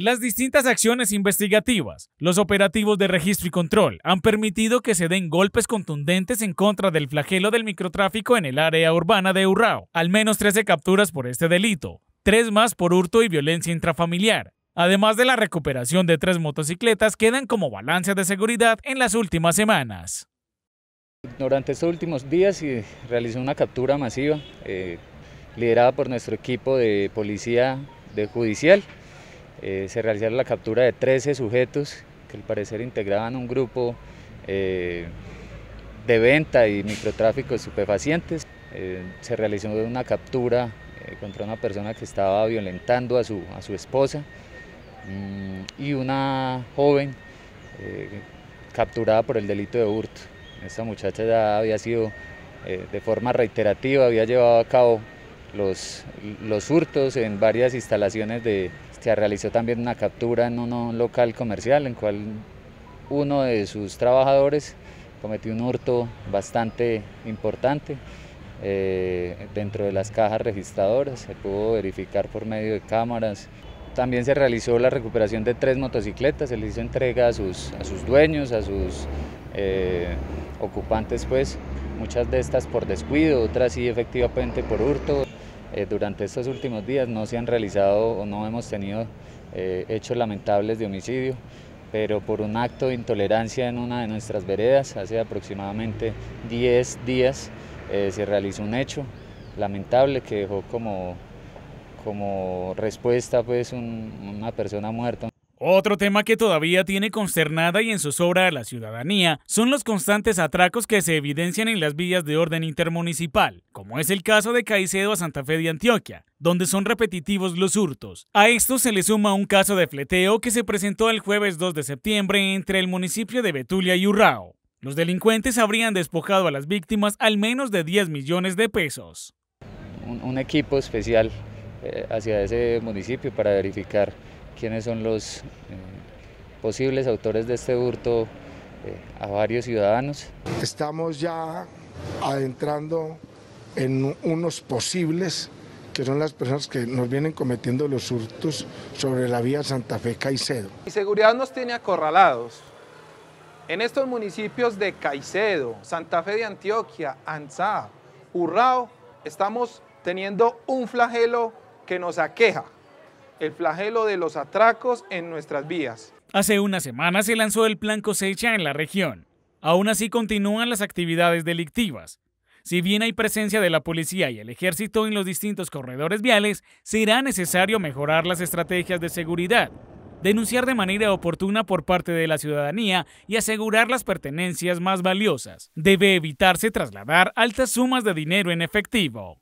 Las distintas acciones investigativas, los operativos de registro y control han permitido que se den golpes contundentes en contra del flagelo del microtráfico en el área urbana de Urrao. Al menos 13 capturas por este delito, 3 más por hurto y violencia intrafamiliar. Además de la recuperación de tres motocicletas, quedan como balance de seguridad en las últimas semanas. Durante estos últimos días se realizó una captura masiva eh, liderada por nuestro equipo de policía de judicial eh, se realizaron la captura de 13 sujetos que al parecer integraban un grupo eh, de venta y microtráfico de estupefacientes. Eh, se realizó una captura contra una persona que estaba violentando a su, a su esposa mm, y una joven capturada por el delito de hurto. Esta muchacha ya había sido de forma reiterativa, había llevado a cabo los, los hurtos en varias instalaciones de, se realizó también una captura en un local comercial en cual uno de sus trabajadores cometió un hurto bastante importante eh, dentro de las cajas registradoras, se pudo verificar por medio de cámaras. También se realizó la recuperación de tres motocicletas, se les hizo entrega a sus, dueños, a sus eh, ocupantes, pues muchas de estas por descuido, otras sí efectivamente por hurto. Eh, durante estos últimos días no se han realizado o no hemos tenido eh, hechos lamentables de homicidio, pero por un acto de intolerancia en una de nuestras veredas, hace aproximadamente 10 días eh, se realizó un hecho lamentable que dejó como, como respuesta pues una persona muerta. Otro tema que todavía tiene consternada y en zozobra a la ciudadanía son los constantes atracos que se evidencian en las vías de orden intermunicipal, como es el caso de Caicedo a Santa Fe de Antioquia, donde son repetitivos los hurtos. A esto se le suma un caso de fleteo que se presentó el jueves 2 de septiembre entre el municipio de Betulia y Urrao. Los delincuentes habrían despojado a las víctimas al menos de 10 millones de pesos. Un, equipo especial eh, hacia ese municipio para verificar quiénes son los eh, posibles autores de este hurto eh, a varios ciudadanos. Estamos ya adentrando en unos posibles que son las personas que nos vienen cometiendo los hurtos sobre la vía Santa Fe Caicedo. Y seguridad nos tiene acorralados. En estos municipios de Caicedo, Santa Fe de Antioquia, Anzá, Urrao, estamos teniendo un flagelo que nos aqueja el flagelo de los atracos en nuestras vías. Hace una semana se lanzó el plan cosecha en la región. Aún así continúan las actividades delictivas. Si bien hay presencia de la policía y el ejército en los distintos corredores viales, será necesario mejorar las estrategias de seguridad, denunciar de manera oportuna por parte de la ciudadanía y asegurar las pertenencias más valiosas. Debe evitarse trasladar altas sumas de dinero en efectivo.